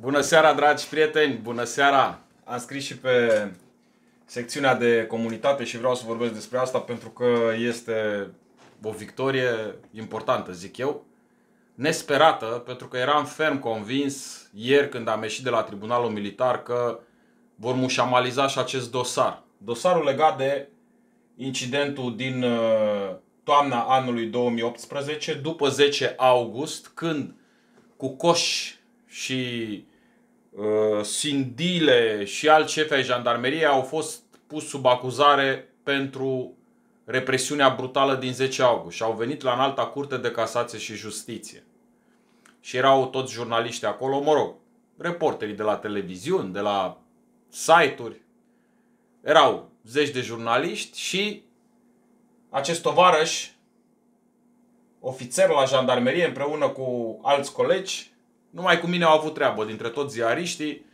Bună seara, dragi prieteni! Bună seara! Am scris și pe secțiunea de comunitate și vreau să vorbesc despre asta pentru că este o victorie importantă, zic eu, nesperată, pentru că eram ferm convins ieri când am ieșit de la tribunalul militar că vor mușamaliza și acest dosar. Dosarul legat de incidentul din uh, toamna anului 2018, după 10 august, când cu coș și Uh, Sindile și alt șefi ai jandarmeriei au fost pus sub acuzare pentru represiunea brutală din 10 august și au venit la înalta curte de casație și justiție. Și erau toți jurnaliști acolo, mă rog, reporterii de la televiziuni, de la site-uri. Erau zeci de jurnaliști și acest tovarăș, ofițer la jandarmerie împreună cu alți colegi, numai cu mine au avut treabă dintre toți ziariștii,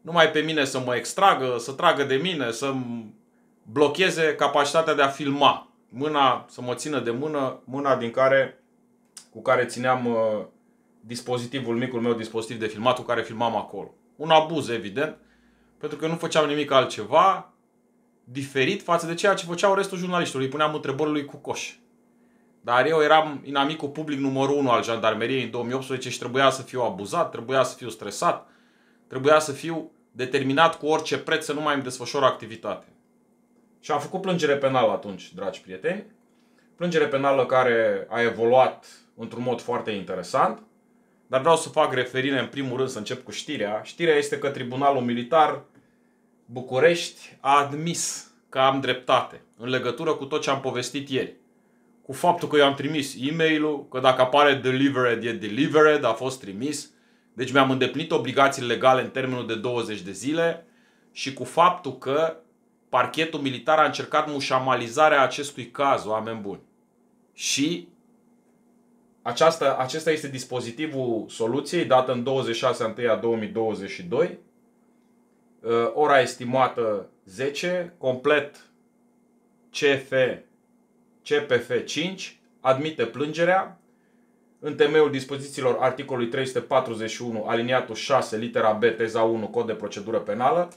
numai pe mine să mă extragă, să tragă de mine, să-mi blocheze capacitatea de a filma. Mâna, să mă țină de mână, mâna din care, cu care țineam uh, dispozitivul, micul meu dispozitiv de filmat cu care filmam acolo. Un abuz, evident, pentru că nu făceam nimic altceva diferit față de ceea ce făceau restul jurnaliștilor. Îi puneam întrebări lui Cucoș. Dar eu eram inamicul public numărul 1 al jandarmeriei în 2018 și trebuia să fiu abuzat, trebuia să fiu stresat, trebuia să fiu determinat cu orice preț să nu mai îmi desfășor activitate. Și am făcut plângere penală atunci, dragi prieteni. Plângere penală care a evoluat într-un mod foarte interesant. Dar vreau să fac referire în primul rând să încep cu știrea. Știrea este că Tribunalul Militar București a admis că am dreptate în legătură cu tot ce am povestit ieri cu faptul că i am trimis e mail că dacă apare delivered e delivered, a fost trimis. Deci mi-am îndeplinit obligațiile legale în termenul de 20 de zile și cu faptul că parchetul militar a încercat mușamalizarea acestui caz, oameni buni. Și aceasta, acesta este dispozitivul soluției dat în 26 1 2022, ora estimată 10, complet CF CPF 5 admite plângerea în temeiul dispozițiilor articolului 341 aliniatul 6 litera B teza 1 cod de procedură penală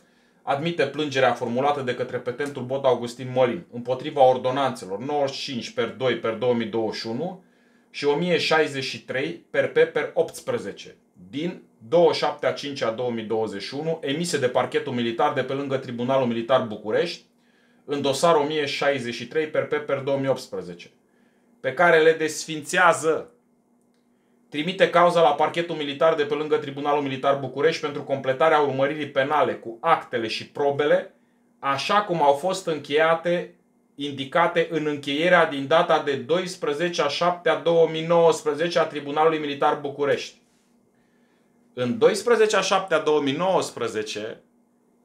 admite plângerea formulată de către petentul Bot Augustin Molin împotriva ordonanțelor 95 per 2 per 2021 și 1063 per P per 18 din 27 a 5 a 2021 emise de parchetul militar de pe lângă Tribunalul Militar București în dosar 1063 per P per 2018, pe care le desfințează. Trimite cauza la parchetul militar de pe lângă Tribunalul Militar București pentru completarea urmăririi penale cu actele și probele, așa cum au fost încheiate indicate în încheierea din data de 12 a 7 a 2019 a Tribunalului Militar București. În 12 a 7 a 2019,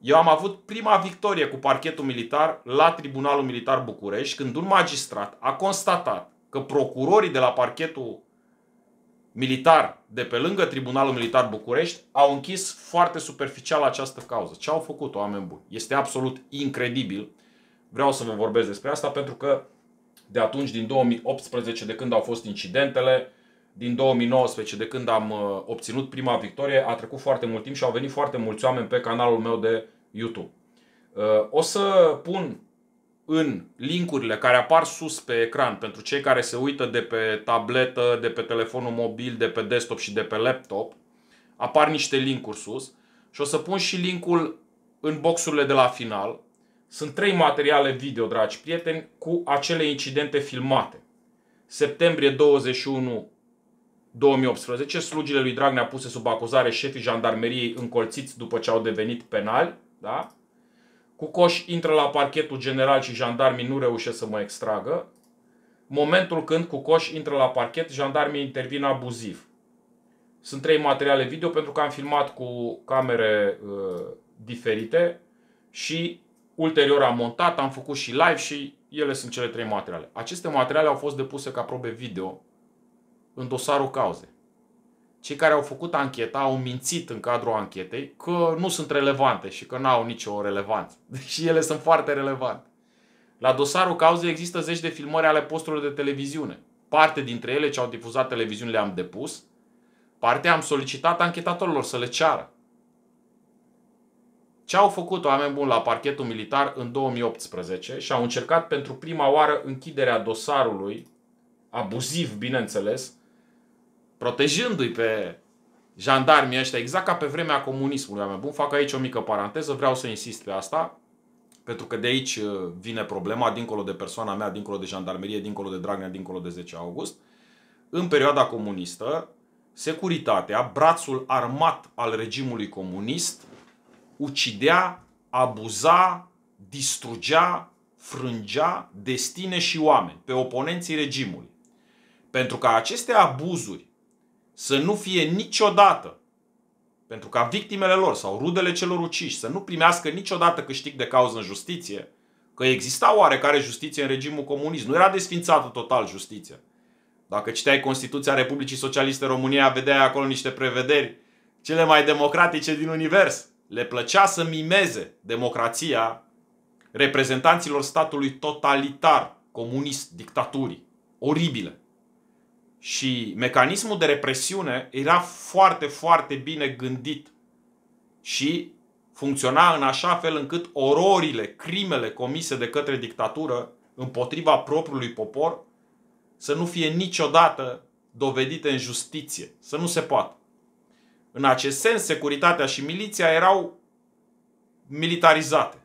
eu am avut prima victorie cu parchetul militar la Tribunalul Militar București, când un magistrat a constatat că procurorii de la parchetul militar de pe lângă Tribunalul Militar București au închis foarte superficial această cauză. Ce au făcut oameni buni? Este absolut incredibil. Vreau să vă vorbesc despre asta pentru că de atunci, din 2018, de când au fost incidentele, din 2019, de când am uh, obținut prima victorie, a trecut foarte mult timp și au venit foarte mulți oameni pe canalul meu de YouTube. Uh, o să pun în linkurile care apar sus pe ecran pentru cei care se uită de pe tabletă, de pe telefonul mobil, de pe desktop și de pe laptop, apar niște linkuri sus și o să pun și linkul în boxurile de la final. Sunt trei materiale video, dragi prieteni, cu acele incidente filmate. Septembrie 21 2018, slugile lui Dragnea puse sub acuzare șefii jandarmeriei încolțiți după ce au devenit penali, da? Cucoș intră la parchetul general și jandarmii nu reușesc să mă extragă. Momentul când Cucoș intră la parchet, jandarmii intervin abuziv. Sunt trei materiale video pentru că am filmat cu camere uh, diferite și ulterior am montat, am făcut și live și ele sunt cele trei materiale. Aceste materiale au fost depuse ca probe video în dosarul cauze. Cei care au făcut ancheta au mințit în cadrul anchetei că nu sunt relevante și că nu au nicio relevanță. Deși ele sunt foarte relevante. La dosarul cauzei există zeci de filmări ale posturilor de televiziune. Parte dintre ele ce au difuzat televiziunile am depus, parte am solicitat anchetatorilor să le ceară. Ce au făcut oameni buni la parchetul militar în 2018 și au încercat pentru prima oară închiderea dosarului, abuziv bineînțeles, protejându-i pe jandarmii ăștia, exact ca pe vremea comunismului. Oameni bun, fac aici o mică paranteză, vreau să insist pe asta, pentru că de aici uh, vine problema, dincolo de persoana mea, dincolo de jandarmerie, dincolo de Dragnea, dincolo de 10 august. În perioada comunistă, securitatea, brațul armat al regimului comunist, ucidea, abuza, distrugea, frângea destine și oameni pe oponenții regimului. Pentru că aceste abuzuri să nu fie niciodată, pentru ca victimele lor sau rudele celor uciși să nu primească niciodată câștig de cauză în justiție, că exista oarecare justiție în regimul comunist, nu era desfințată total justiția. Dacă citeai Constituția Republicii Socialiste România, vedeai acolo niște prevederi cele mai democratice din univers. Le plăcea să mimeze democrația reprezentanților statului totalitar, comunist, dictaturii. Oribile. Și mecanismul de represiune era foarte, foarte bine gândit și funcționa în așa fel încât ororile, crimele comise de către dictatură împotriva propriului popor să nu fie niciodată dovedite în justiție, să nu se poată. În acest sens, securitatea și miliția erau militarizate.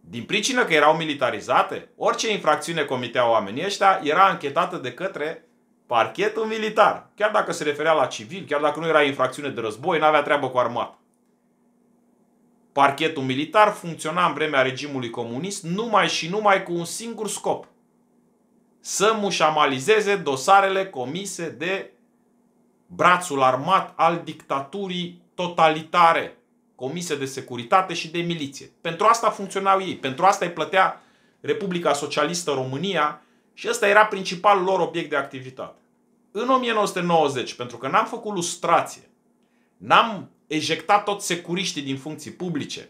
Din pricină că erau militarizate, orice infracțiune comiteau oamenii ăștia era anchetată de către parchetul militar. Chiar dacă se referea la civil, chiar dacă nu era infracțiune de război, nu avea treabă cu armată. Parchetul militar funcționa în vremea regimului comunist numai și numai cu un singur scop. Să mușamalizeze dosarele comise de brațul armat al dictaturii totalitare, comise de securitate și de miliție. Pentru asta funcționau ei, pentru asta îi plătea Republica Socialistă România și ăsta era principalul lor obiect de activitate în 1990, pentru că n-am făcut lustrație, n-am ejectat toți securiștii din funcții publice,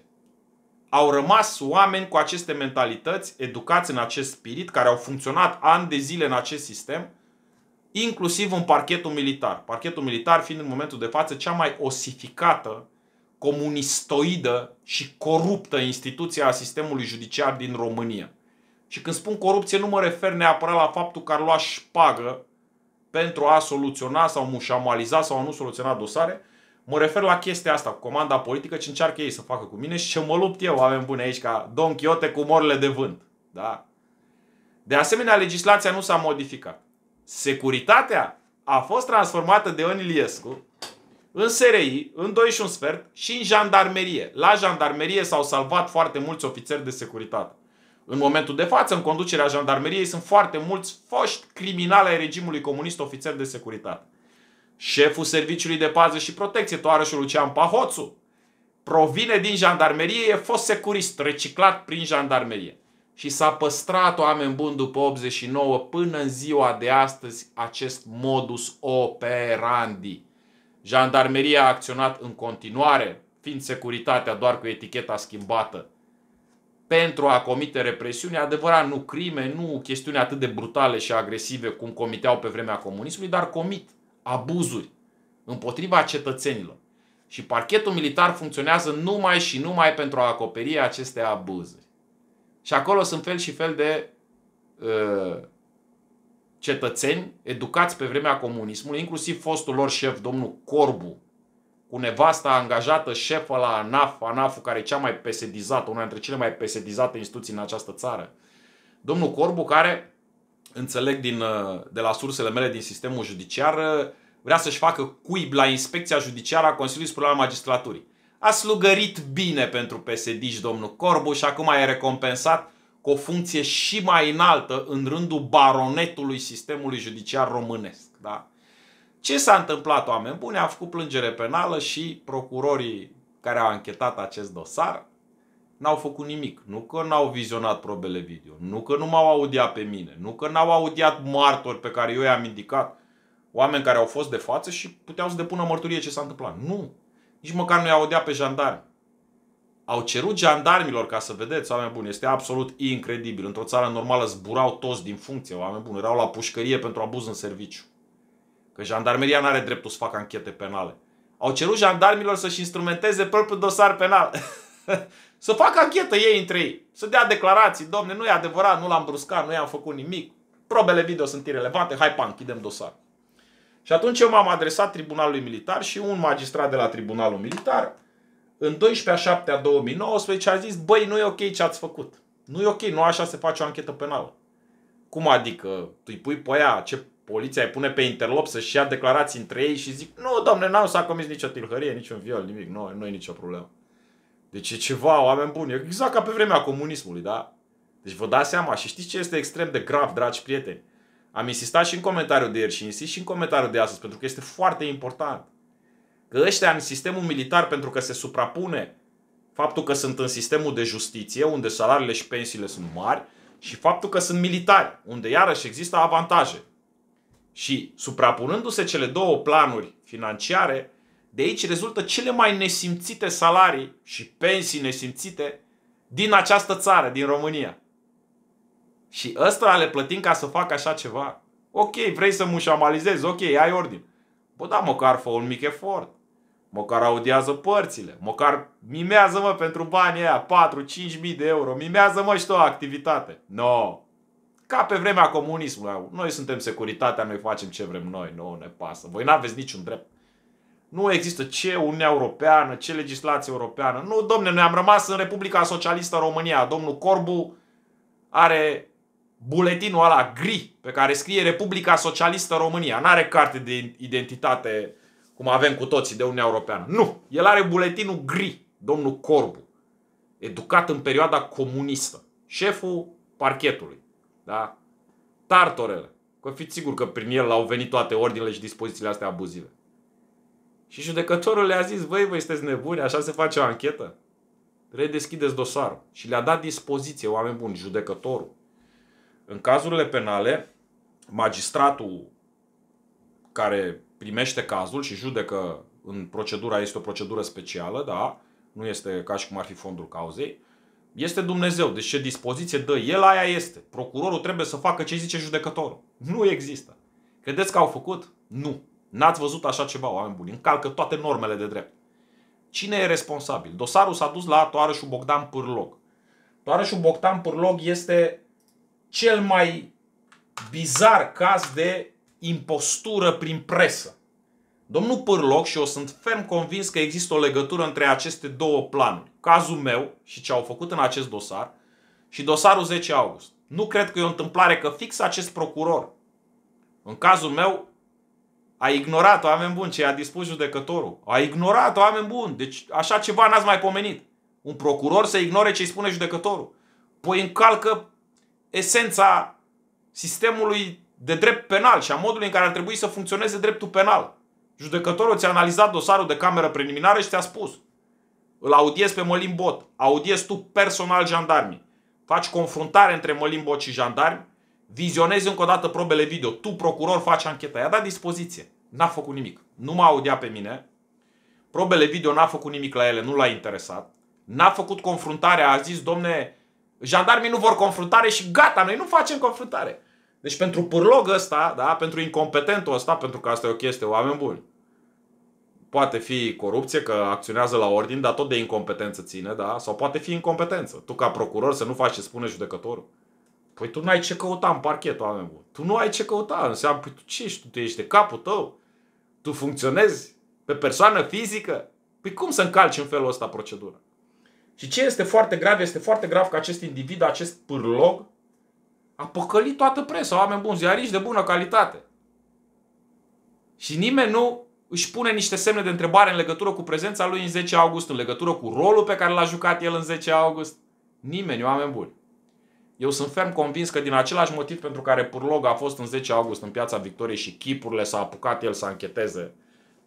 au rămas oameni cu aceste mentalități, educați în acest spirit, care au funcționat ani de zile în acest sistem, inclusiv în parchetul militar. Parchetul militar fiind în momentul de față cea mai osificată, comunistoidă și coruptă instituție a sistemului judiciar din România. Și când spun corupție nu mă refer neapărat la faptul că ar lua șpagă pentru a soluționa sau mușamaliza sau a nu soluționa dosare. Mă refer la chestia asta cu comanda politică, ce încearcă ei să facă cu mine și ce mă lupt eu, oameni bune, aici, ca Don Chiote cu morile de vânt. Da? De asemenea, legislația nu s-a modificat. Securitatea a fost transformată de Ion Iliescu în SRI, în 2 și un sfert și în jandarmerie. La jandarmerie s-au salvat foarte mulți ofițeri de securitate în momentul de față, în conducerea jandarmeriei, sunt foarte mulți foști criminali ai regimului comunist ofițeri de securitate. Șeful Serviciului de Pază și Protecție, toarășul Lucian Pahoțu, provine din jandarmerie, e fost securist, reciclat prin jandarmerie. Și s-a păstrat, oameni buni, după 89 până în ziua de astăzi acest modus operandi. Jandarmeria a acționat în continuare, fiind securitatea doar cu eticheta schimbată pentru a comite represiuni, adevărat nu crime, nu chestiuni atât de brutale și agresive cum comiteau pe vremea comunismului, dar comit abuzuri împotriva cetățenilor. Și parchetul militar funcționează numai și numai pentru a acoperi aceste abuzuri. Și acolo sunt fel și fel de uh, cetățeni educați pe vremea comunismului, inclusiv fostul lor șef, domnul Corbu, cu nevasta angajată șefă la ANAF, ANAF-ul care e cea mai pesedizată, una dintre cele mai pesedizate instituții în această țară. Domnul Corbu care, înțeleg din, uh, de la sursele mele din sistemul judiciar, uh, vrea să-și facă cuib la inspecția judiciară a Consiliului Superior al Magistraturii. A slugărit bine pentru psd domnul Corbu și acum e recompensat cu o funcție și mai înaltă în rândul baronetului sistemului judiciar românesc. Da? Ce s-a întâmplat, oameni buni? A făcut plângere penală și procurorii care au anchetat acest dosar n-au făcut nimic. Nu că n-au vizionat probele video, nu că nu m-au audiat pe mine, nu că n-au audiat martori pe care eu i-am indicat, oameni care au fost de față și puteau să depună mărturie ce s-a întâmplat. Nu! Nici măcar nu i-au audiat pe jandarmi. Au cerut jandarmilor, ca să vedeți, oameni buni, este absolut incredibil. Într-o țară normală zburau toți din funcție, oameni buni, erau la pușcărie pentru abuz în serviciu. Că jandarmeria nu are dreptul să facă anchete penale. Au cerut jandarmilor să-și instrumenteze propriul dosar penal. să facă anchetă ei între ei. Să dea declarații. Domne, nu e adevărat, nu l-am bruscat, nu i-am făcut nimic. Probele video sunt irelevante, hai pan, închidem dosar. Și atunci eu m-am adresat tribunalului militar și un magistrat de la tribunalul militar, în 12 7 a 2019, a zis, băi, nu e ok ce ați făcut. Nu e ok, nu așa se face o anchetă penală. Cum adică? Tu îi pui pe aia, ce poliția îi pune pe interlop să-și ia declarații între ei și zic nu, domne, n-am s-a comis nicio tilhărie, niciun viol, nimic, nu, nu e nicio problemă. Deci e ceva, oameni buni, e exact ca pe vremea comunismului, da? Deci vă dați seama și știți ce este extrem de grav, dragi prieteni? Am insistat și în comentariul de ieri și insist și în comentariul de astăzi, pentru că este foarte important. Că ăștia în sistemul militar, pentru că se suprapune faptul că sunt în sistemul de justiție, unde salariile și pensiile sunt mari, și faptul că sunt militari, unde iarăși există avantaje. Și suprapunându-se cele două planuri financiare, de aici rezultă cele mai nesimțite salarii și pensii nesimțite din această țară, din România. Și ăsta le plătim ca să facă așa ceva. Ok, vrei să mușamalizezi, ok, ai ordine. Bă, da, măcar fă un mic efort. Măcar audiază părțile. Măcar mimează-mă pentru banii aia, 4-5 mii de euro. Mimează-mă și tu o activitate. No, ca pe vremea comunismului. Noi suntem securitatea, noi facem ce vrem noi, nu ne pasă. Voi n-aveți niciun drept. Nu există ce Uniunea Europeană, ce legislație europeană. Nu, domne, noi am rămas în Republica Socialistă România. Domnul Corbu are buletinul ăla gri pe care scrie Republica Socialistă România. N-are carte de identitate cum avem cu toții de Uniunea Europeană. Nu, el are buletinul gri, domnul Corbu. Educat în perioada comunistă. Șeful parchetului. Da? Tartorele. Că fiți sigur că prin el au venit toate ordinele și dispozițiile astea abuzive. Și judecătorul le-a zis, voi, voi sunteți nebuni, așa se face o anchetă? Redeschideți dosarul. Și le-a dat dispoziție, oameni buni, judecătorul. În cazurile penale, magistratul care primește cazul și judecă în procedura, este o procedură specială, da? Nu este ca și cum ar fi fondul cauzei. Este Dumnezeu, deci ce dispoziție dă el, aia este. Procurorul trebuie să facă ce zice judecătorul. Nu există. Credeți că au făcut? Nu. N-ați văzut așa ceva, oameni buni. Încalcă toate normele de drept. Cine e responsabil? Dosarul s-a dus la toarășul Bogdan Pârlog. Toarășul Bogdan Pârlog este cel mai bizar caz de impostură prin presă. Domnul Pârlog, și eu sunt ferm convins că există o legătură între aceste două planuri cazul meu și ce au făcut în acest dosar și dosarul 10 august. Nu cred că e o întâmplare că fix acest procuror, în cazul meu, a ignorat oameni buni ce i-a dispus judecătorul. A ignorat oameni buni. Deci așa ceva n-ați mai pomenit. Un procuror să ignore ce îi spune judecătorul. Păi încalcă esența sistemului de drept penal și a modului în care ar trebui să funcționeze dreptul penal. Judecătorul ți-a analizat dosarul de cameră preliminară și ți-a spus. Îl audiezi pe Mălin Bot, audiezi tu personal jandarmii. Faci confruntare între Mălin Bot și jandarmi, vizionezi încă o dată probele video. Tu, procuror, faci ancheta. I-a dat dispoziție. N-a făcut nimic. Nu m-a audiat pe mine. Probele video n-a făcut nimic la ele, nu l-a interesat. N-a făcut confruntarea. a zis, domne, jandarmii nu vor confruntare și gata, noi nu facem confruntare. Deci pentru pârlog ăsta, da, pentru incompetentul ăsta, pentru că asta e o chestie, oameni buni, poate fi corupție, că acționează la ordin, dar tot de incompetență ține, da? Sau poate fi incompetență. Tu ca procuror să nu faci ce spune judecătorul. Păi tu nu ai ce căuta în parchet, oameni buni. Tu nu ai ce căuta. Înseamnă, păi tu ce ești? Tu, tu ești de capul tău? Tu funcționezi pe persoană fizică? Păi cum să încalci în felul ăsta procedura? Și ce este foarte grav? Este foarte grav că acest individ, acest pârlog, a păcălit toată presa, oameni buni, ziariști de bună calitate. Și nimeni nu își pune niște semne de întrebare în legătură cu prezența lui în 10 august, în legătură cu rolul pe care l-a jucat el în 10 august. Nimeni, oameni buni. Eu sunt ferm convins că din același motiv pentru care Purlog a fost în 10 august în piața Victoriei și chipurile s-a apucat el să încheteze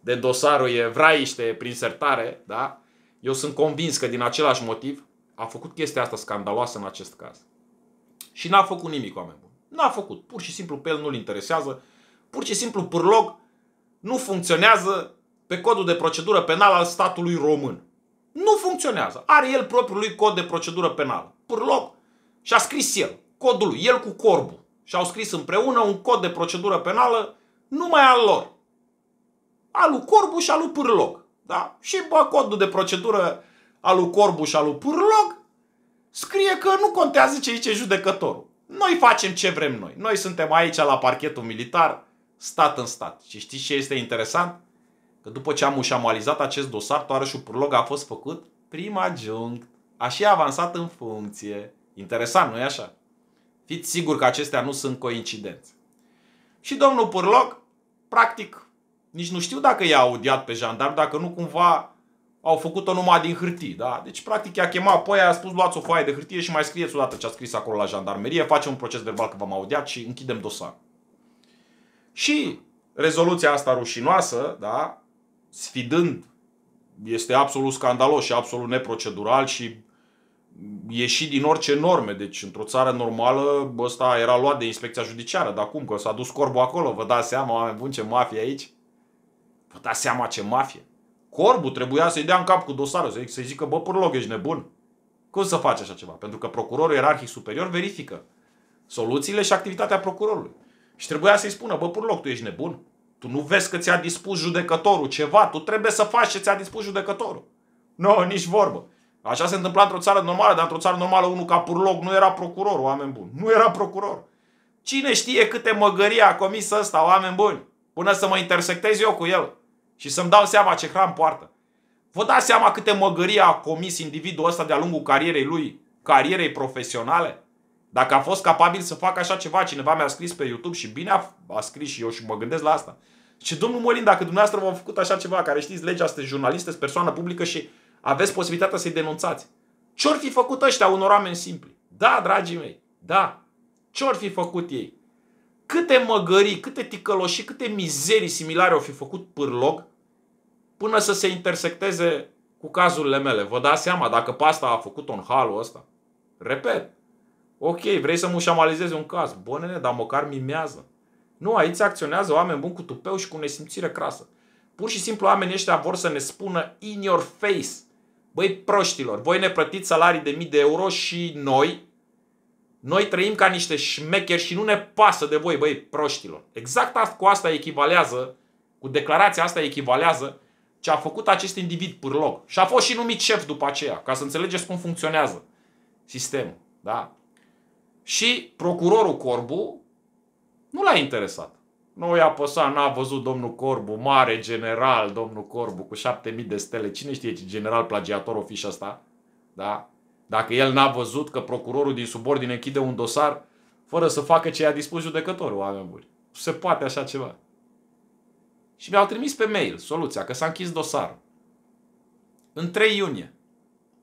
de dosarul evraiște prin sertare, da? Eu sunt convins că din același motiv a făcut chestia asta scandaloasă în acest caz. Și n-a făcut nimic, oameni buni. N-a făcut. Pur și simplu pe el nu-l interesează. Pur și simplu Purlog nu funcționează pe codul de procedură penală al statului român. Nu funcționează. Are el propriul lui cod de procedură penală. loc. și-a scris el codul lui, el cu corbu. Și-au scris împreună un cod de procedură penală numai al lor. Al lui Corbu și al lui Pârloc. Da? Și bă, codul de procedură al lui Corbu și al lui Pârloc scrie că nu contează ce zice judecătorul. Noi facem ce vrem noi. Noi suntem aici la parchetul militar, stat în stat. Și știți ce este interesant? Că după ce am ușamalizat acest dosar, Toarășul Purlog a fost făcut prim adjunct. A și avansat în funcție. Interesant, nu-i așa? Fiți sigur că acestea nu sunt coincidențe. Și domnul Purloc, practic, nici nu știu dacă i-a audiat pe jandarm, dacă nu cumva au făcut-o numai din hârtie. Da? Deci, practic, i-a chemat apoi a spus luați o foaie de hârtie și mai scrieți o dată ce a scris acolo la jandarmerie, facem un proces verbal că v-am audiat și închidem dosarul. Și rezoluția asta rușinoasă, da, sfidând, este absolut scandalos și absolut neprocedural și ieși din orice norme. Deci, într-o țară normală, ăsta era luat de inspecția judiciară. Dar cum? Că s-a dus corbul acolo. Vă dați seama, oameni buni, ce mafie aici? Vă dați seama ce mafie? Corbul trebuia să-i dea în cap cu dosarul, să-i, să zică, bă, purlog, ești nebun. Cum să faci așa ceva? Pentru că procurorul ierarhic superior verifică soluțiile și activitatea procurorului. Și trebuia să-i spună, bă, pur loc, tu ești nebun? Tu nu vezi că ți-a dispus judecătorul ceva? Tu trebuie să faci ce ți-a dispus judecătorul. Nu, no, nici vorbă. Așa se întâmpla într-o țară normală, dar într-o țară normală unul ca loc nu era procuror, oameni buni. Nu era procuror. Cine știe câte măgării a comis ăsta, oameni buni, până să mă intersectez eu cu el și să-mi dau seama ce hram poartă. Vă dați seama câte măgării a comis individul ăsta de-a lungul carierei lui, carierei profesionale? Dacă a fost capabil să facă așa ceva, cineva mi-a scris pe YouTube și bine a, a scris și eu și mă gândesc la asta. Și domnul Molin, dacă dumneavoastră v a făcut așa ceva, care știți, legea, sunteți jurnalist, sunteți persoană publică și aveți posibilitatea să-i denunțați. Ce-or fi făcut ăștia unor oameni simpli? Da, dragii mei, da. Ce-or fi făcut ei? Câte măgării, câte ticăloși, câte mizerii similare au fi făcut pârlog până să se intersecteze cu cazurile mele. Vă dați seama dacă pasta a făcut-o în halul ăsta? Repet, Ok, vrei să mușamalizezi un caz? Bă, nene, dar măcar mimează. Nu, aici acționează oameni buni cu tupeu și cu nesimțire crasă. Pur și simplu oamenii ăștia vor să ne spună in your face. Băi, proștilor, voi ne plătiți salarii de mii de euro și noi, noi trăim ca niște șmecheri și nu ne pasă de voi, băi, proștilor. Exact asta, cu asta echivalează, cu declarația asta echivalează ce a făcut acest individ pârlog. Și a fost și numit șef după aceea, ca să înțelegeți cum funcționează sistemul. Da? Și procurorul Corbu nu l-a interesat. Nu i-a păsat, n-a văzut domnul Corbu, mare general, domnul Corbu, cu șapte mii de stele. Cine știe ce general plagiator o fi și asta? Da? Dacă el n-a văzut că procurorul din subordine închide un dosar fără să facă ce i-a dispus judecătorul, oameni buni. Se poate așa ceva. Și mi-au trimis pe mail soluția, că s-a închis dosarul. În 3 iunie.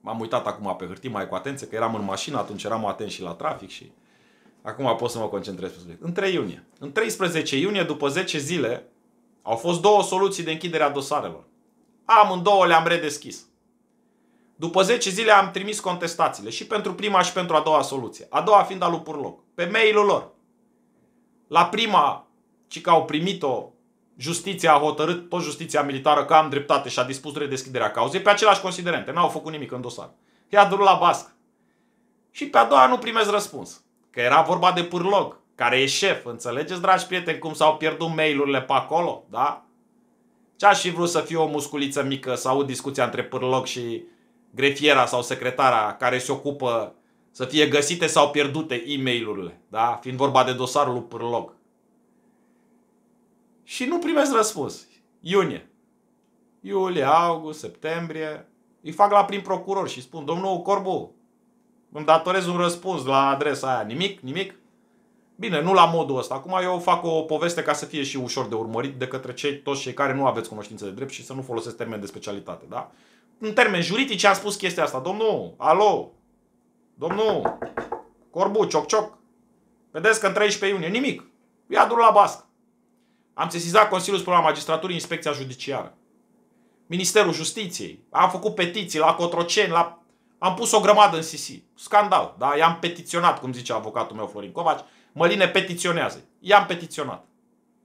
M-am uitat acum pe hârtie mai cu atenție, că eram în mașină, atunci eram atent și la trafic și acum pot să mă concentrez pe subiect. În 3 iunie. În 13 iunie, după 10 zile, au fost două soluții de închidere a dosarelor. Amândouă le-am redeschis. După 10 zile am trimis contestațiile și pentru prima și pentru a doua soluție. A doua fiind a lui Purloc. Pe mail-ul lor. La prima, ci că au primit-o Justiția a hotărât, tot justiția militară, că am dreptate și a dispus redeschiderea cauzei pe același considerente. N-au făcut nimic în dosar. I-a la basc. Și pe a doua nu primez răspuns. Că era vorba de pârlog, care e șef. Înțelegeți, dragi prieteni, cum s-au pierdut mail-urile pe acolo? Da? Ce aș fi vrut să fie o musculiță mică, să aud discuția între pârlog și grefiera sau secretara care se ocupă să fie găsite sau pierdute e-mail-urile, da? fiind vorba de dosarul lui Pârlog. Și nu primesc răspuns. Iunie. Iulie, august, septembrie. Îi fac la prim procuror și spun, domnul Corbu, îmi datorez un răspuns la adresa aia. Nimic? Nimic? Bine, nu la modul ăsta. Acum eu fac o poveste ca să fie și ușor de urmărit de către cei, toți cei care nu aveți cunoștințe de drept și să nu folosesc termeni de specialitate, da? În termeni juridici am spus chestia asta. Domnul, alo, domnul, corbu, cioc, cioc. Vedeți că în 13 iunie, nimic. Ia du la bască. Am sesizat Consiliul Superior Magistraturii, Inspecția Judiciară. Ministerul Justiției. Am făcut petiții la Cotroceni, la... am pus o grămadă în CC. Scandal, da? I-am petiționat, cum zice avocatul meu Florin Covaci. Măline petiționează. I-am petiționat.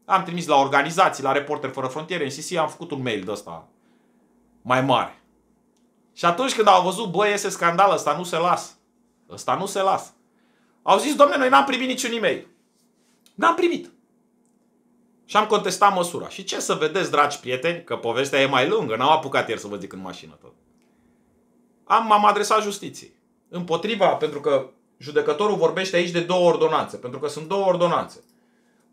Am trimis la organizații, la Reporteri Fără Frontiere, în CC, am făcut un mail de ăsta mai mare. Și atunci când au văzut, băi, este scandal, ăsta nu se las. Ăsta nu se las. Au zis, domne, noi n-am primit niciun e-mail. N-am primit. Și am contestat măsura. Și ce să vedeți, dragi prieteni, că povestea e mai lungă, n-am apucat ieri să vă zic în mașină tot. Am, m-am adresat justiției. Împotriva, pentru că judecătorul vorbește aici de două ordonanțe, pentru că sunt două ordonanțe.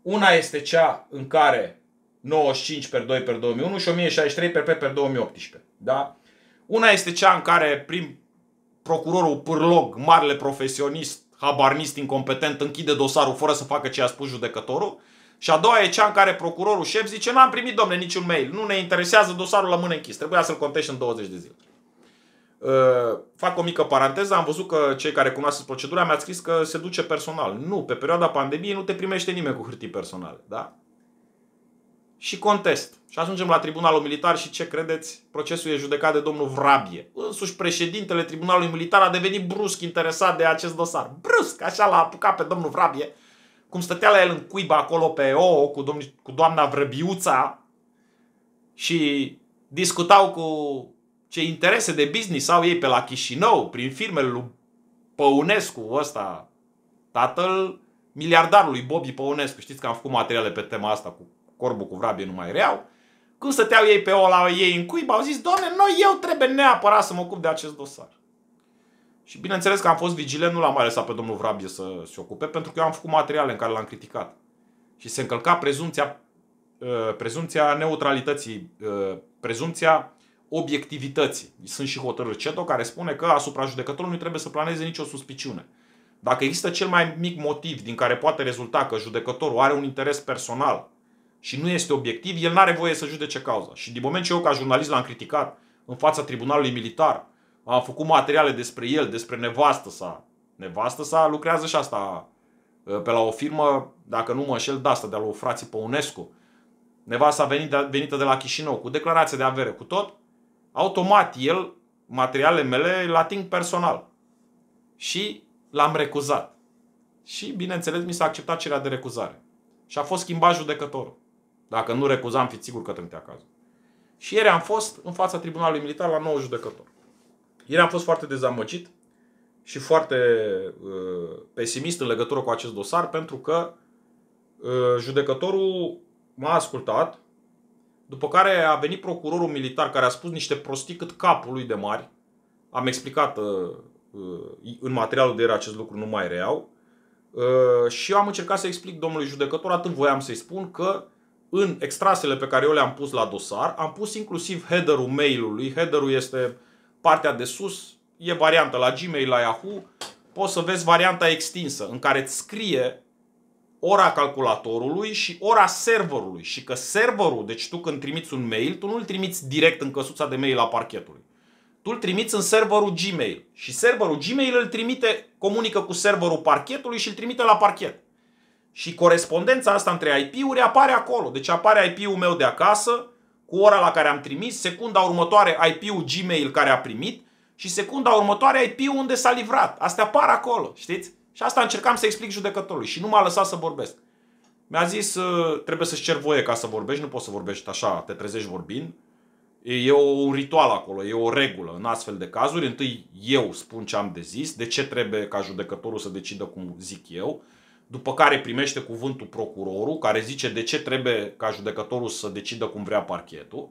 Una este cea în care 95 per 2 per 2001 și 1063 per P per 2018. Da? Una este cea în care prim procurorul pârlog, marele profesionist, habarnist incompetent, închide dosarul fără să facă ce a spus judecătorul și a doua e cea în care procurorul șef zice, n-am primit, domne, niciun mail, nu ne interesează, dosarul mână închis, trebuia să-l contești în 20 de zile. Uh, fac o mică paranteză, am văzut că cei care cunoaște procedura mi au scris că se duce personal. Nu, pe perioada pandemiei nu te primește nimeni cu hârtii personale, da? Și contest. Și ajungem la Tribunalul Militar și ce credeți? Procesul e judecat de domnul Vrabie. Însuși președintele Tribunalului Militar a devenit brusc interesat de acest dosar. Brusc, așa l-a apucat pe domnul Vrabie cum stătea la el în cuiba acolo pe O cu, domn cu doamna Vrăbiuța și discutau cu ce interese de business au ei pe la Chișinău, prin firmele lui Păunescu ăsta, tatăl miliardarului Bobby Păunescu. Știți că am făcut materiale pe tema asta cu corbul cu vrabie nu mai reau. Când stăteau ei pe O la ei în cuiba, au zis, doamne, noi eu trebuie neapărat să mă ocup de acest dosar. Și bineînțeles că am fost vigilent, nu l-am mai lăsat pe domnul Vrabie să se ocupe, pentru că eu am făcut materiale în care l-am criticat. Și se încălca prezumția, uh, prezumția neutralității, uh, prezumția obiectivității. Sunt și hotărâri CETO care spune că asupra judecătorului nu trebuie să planeze nicio suspiciune. Dacă există cel mai mic motiv din care poate rezulta că judecătorul are un interes personal și nu este obiectiv, el nu are voie să judece cauza. Și din moment ce eu ca jurnalist l-am criticat în fața tribunalului militar, a făcut materiale despre el, despre nevastă sa. Nevastă sa lucrează și asta ă, pe la o firmă, dacă nu mă înșel, de asta, de la o frații pe UNESCO. Nevasta venit, venită de la Chișinău, cu declarație de avere, cu tot. Automat el, materialele mele, le ating personal. Și l-am recuzat. Și, bineînțeles, mi s-a acceptat cererea de recuzare. Și a fost schimbat judecătorul. Dacă nu recuzam, fiți sigur că trântea cazul. Și ieri am fost în fața tribunalului militar la nou judecător. Ieri am fost foarte dezamăgit și foarte uh, pesimist în legătură cu acest dosar pentru că uh, judecătorul m-a ascultat, după care a venit procurorul militar care a spus niște prostii cât capul lui de mari. Am explicat uh, uh în materialul de ieri acest lucru, nu mai Uh, Și eu am încercat să explic domnului judecător, atât voiam să-i spun că în extrasele pe care eu le-am pus la dosar, am pus inclusiv header-ul mail-ului. Header-ul este partea de sus e varianta la Gmail, la Yahoo, poți să vezi varianta extinsă în care îți scrie ora calculatorului și ora serverului și că serverul, deci tu când trimiți un mail, tu nu-l trimiți direct în căsuța de mail a parchetului. Tu îl trimiți în serverul Gmail și serverul Gmail îl trimite, comunică cu serverul parchetului și îl trimite la parchet. Și corespondența asta între IP-uri apare acolo. Deci apare IP-ul meu de acasă, cu ora la care am trimis, secunda următoare IP-ul Gmail care a primit și secunda următoare IP-ul unde s-a livrat. Astea apar acolo, știți? Și asta încercam să explic judecătorului și nu m-a lăsat să vorbesc. Mi-a zis, ă, trebuie să-ți cer voie ca să vorbești, nu poți să vorbești așa, te trezești vorbind. E un ritual acolo, e o regulă în astfel de cazuri. Întâi eu spun ce am de zis, de ce trebuie ca judecătorul să decidă cum zic eu după care primește cuvântul procurorul, care zice de ce trebuie ca judecătorul să decidă cum vrea parchetul,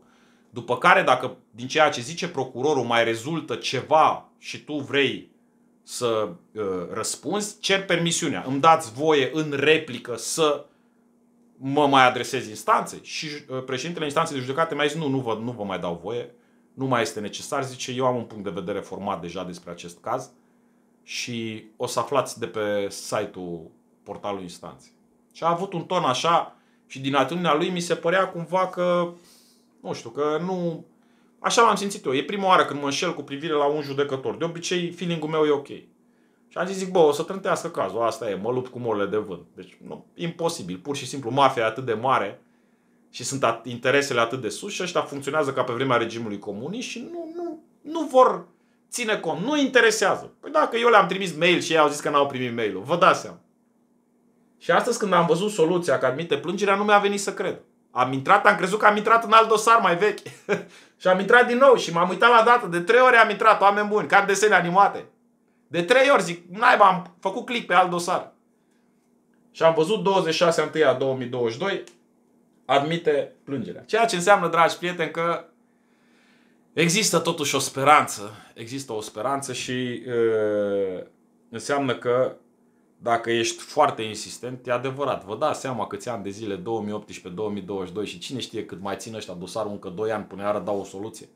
după care dacă din ceea ce zice procurorul mai rezultă ceva și tu vrei să uh, răspunzi, cer permisiunea. Îmi dați voie în replică să mă mai adresez instanței și uh, președintele instanței de judecată mi-a zis nu, nu vă, nu vă mai dau voie, nu mai este necesar, zice eu am un punct de vedere format deja despre acest caz și o să aflați de pe site-ul portalul instanței. Și a avut un ton așa și din atitudinea lui mi se părea cumva că, nu știu, că nu... Așa m-am simțit eu. E prima oară când mă înșel cu privire la un judecător. De obicei, feeling-ul meu e ok. Și am zis, zic, bă, o să trântească cazul, asta e, mă lupt cu morile de vânt. Deci, nu, imposibil, pur și simplu, mafia e atât de mare și sunt at- interesele atât de sus și ăștia funcționează ca pe vremea regimului comunist și nu, nu, nu vor ține cont, nu interesează. Păi dacă eu le-am trimis mail și ei au zis că n-au primit mail-ul, vă dați seama. Și astăzi când am văzut soluția că admite plângerea, nu mi-a venit să cred. Am intrat, am crezut că am intrat în alt dosar mai vechi. și am intrat din nou și m-am uitat la dată. De trei ori am intrat, oameni buni, ca desene animate. De trei ori zic, naiba, am făcut click pe alt dosar. Și am văzut 26 1 2022, admite plângerea. Ceea ce înseamnă, dragi prieteni, că există totuși o speranță. Există o speranță și e, uh, înseamnă că dacă ești foarte insistent, e adevărat. Vă dați seama câți ani de zile, 2018, 2022 și cine știe cât mai țin ăștia dosarul încă 2 ani până iară dau o soluție.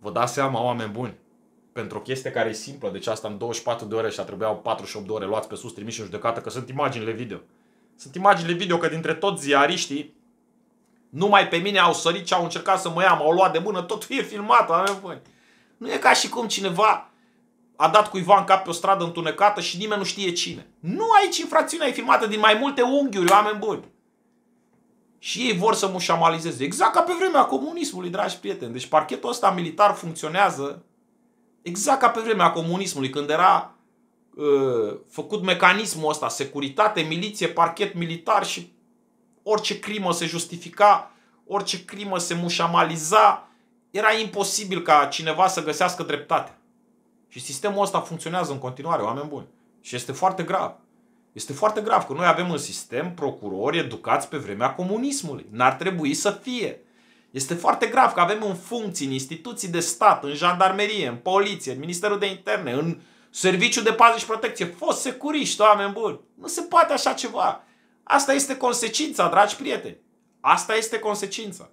Vă dați seama, oameni buni, pentru o chestie care e simplă, deci asta în 24 de ore și a trebuiau 48 de ore luați pe sus, trimiși în judecată, că sunt imaginile video. Sunt imaginile video că dintre toți ziariștii, numai pe mine au sărit și au încercat să mă ia, m-au luat de mână, tot e filmat, oameni buni. Nu e ca și cum cineva a dat cuiva în cap pe o stradă întunecată și nimeni nu știe cine. Nu aici infracțiunea e filmată din mai multe unghiuri, oameni buni. Și ei vor să mușamalizeze. Exact ca pe vremea comunismului, dragi prieteni. Deci parchetul ăsta militar funcționează exact ca pe vremea comunismului, când era uh, făcut mecanismul ăsta, securitate, miliție, parchet militar și orice crimă se justifica, orice crimă se mușamaliza, era imposibil ca cineva să găsească dreptate. Și sistemul ăsta funcționează în continuare, oameni buni. Și este foarte grav. Este foarte grav că noi avem un sistem procurori educați pe vremea comunismului. N-ar trebui să fie. Este foarte grav că avem în funcții, în instituții de stat, în jandarmerie, în poliție, în Ministerul de Interne, în serviciu de pază și protecție, fost securiști, oameni buni. Nu se poate așa ceva. Asta este consecința, dragi prieteni. Asta este consecința.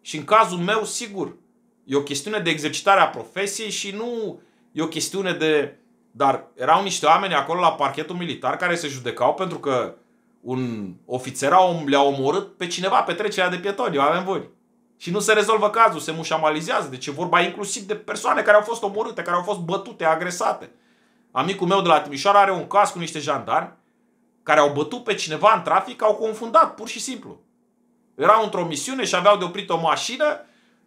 Și în cazul meu, sigur, E o chestiune de exercitare a profesiei și nu e o chestiune de... Dar erau niște oameni acolo la parchetul militar care se judecau pentru că un ofițer a, le-a omorât pe cineva pe trecerea de pietoni, oameni buni. Și nu se rezolvă cazul, se mușamalizează. Deci e vorba inclusiv de persoane care au fost omorâte, care au fost bătute, agresate. Amicul meu de la Timișoara are un caz cu niște jandarmi care au bătut pe cineva în trafic, au confundat, pur și simplu. Erau într-o misiune și aveau de oprit o mașină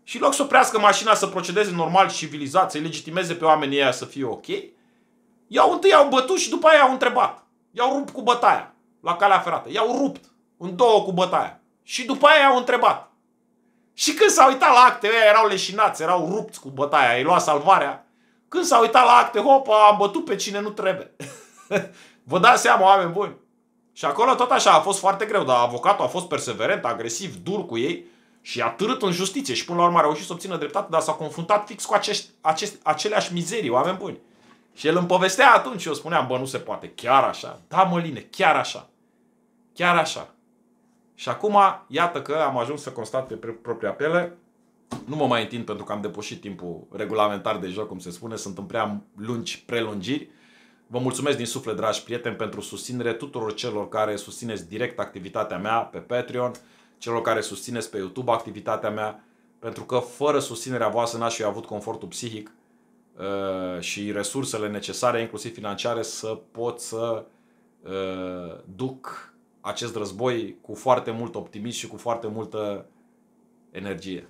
și în loc să oprească mașina să procedeze normal și civilizat, să-i legitimeze pe oamenii ăia să fie ok, i-au întâi au bătut și după aia au întrebat. I-au rupt cu bătaia la calea ferată. I-au rupt în două cu bătaia. Și după aia au întrebat. Și când s-au uitat la acte, ăia erau leșinați, erau rupți cu bătaia, ei lua salvarea. Când s-au uitat la acte, hopa, am bătut pe cine nu trebuie. Vă dați seama, oameni buni. Și acolo tot așa, a fost foarte greu, dar avocatul a fost perseverent, agresiv, dur cu ei. Și a târât în justiție și până la urmă a reușit să obțină dreptate, dar s-a confruntat fix cu acești, acești, aceleași mizerii, oameni buni. Și el îmi povestea atunci și eu spuneam, bă, nu se poate, chiar așa. Da, măline, chiar așa. Chiar așa. Și acum, iată că am ajuns să constat pe propria pele, nu mă mai întind pentru că am depășit timpul regulamentar de joc, cum se spune, sunt în prea lungi prelungiri. Vă mulțumesc din suflet, dragi prieteni, pentru susținere tuturor celor care susțineți direct activitatea mea pe Patreon celor care susțineți pe YouTube activitatea mea, pentru că fără susținerea voastră n-aș fi avut confortul psihic uh, și resursele necesare, inclusiv financiare, să pot să uh, duc acest război cu foarte mult optimism și cu foarte multă energie.